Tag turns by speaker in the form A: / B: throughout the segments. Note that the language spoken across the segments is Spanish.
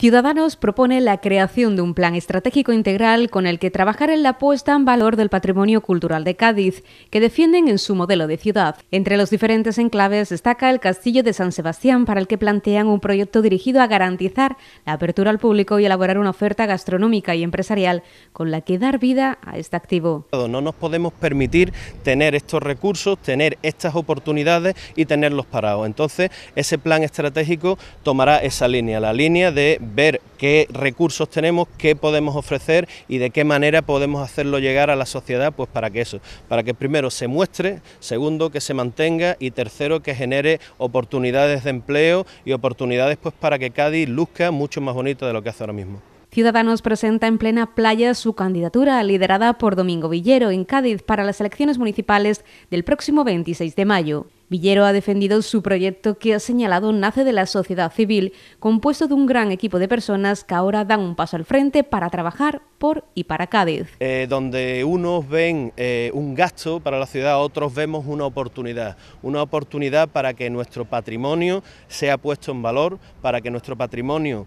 A: Ciudadanos propone la creación de un plan estratégico integral con el que trabajar en la puesta en valor del patrimonio cultural de Cádiz, que defienden en su modelo de ciudad. Entre los diferentes enclaves destaca el Castillo de San Sebastián, para el que plantean un proyecto dirigido a garantizar la apertura al público y elaborar una oferta gastronómica y empresarial con la que dar vida a este
B: activo. No nos podemos permitir tener estos recursos, tener estas oportunidades y tenerlos parados. Entonces, ese plan estratégico tomará esa línea, la línea de ver qué recursos tenemos, qué podemos ofrecer y de qué manera podemos hacerlo llegar a la sociedad, pues para que eso, para que primero se muestre, segundo que se mantenga y tercero que genere oportunidades de empleo y oportunidades pues para que Cádiz luzca mucho más bonito de lo que hace ahora mismo.
A: Ciudadanos presenta en plena playa su candidatura, liderada por Domingo Villero, en Cádiz, para las elecciones municipales del próximo 26 de mayo. Villero ha defendido su proyecto que ha señalado nace de la sociedad civil, compuesto de un gran equipo de personas que ahora dan un paso al frente para trabajar por y para Cádiz.
B: Eh, donde unos ven eh, un gasto para la ciudad, otros vemos una oportunidad, una oportunidad para que nuestro patrimonio sea puesto en valor, para que nuestro patrimonio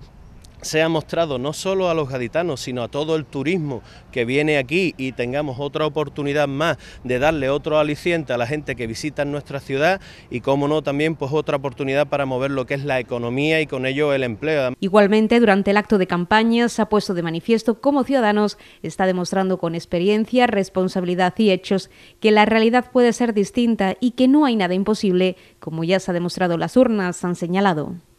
B: se ha mostrado no solo a los gaditanos, sino a todo el turismo que viene aquí y tengamos otra oportunidad más de darle otro aliciente a la gente que visita nuestra ciudad y, como no, también pues otra oportunidad para mover lo que es la economía y con ello el empleo.
A: Igualmente, durante el acto de campaña se ha puesto de manifiesto cómo Ciudadanos está demostrando con experiencia, responsabilidad y hechos que la realidad puede ser distinta y que no hay nada imposible, como ya se ha demostrado las urnas, han señalado.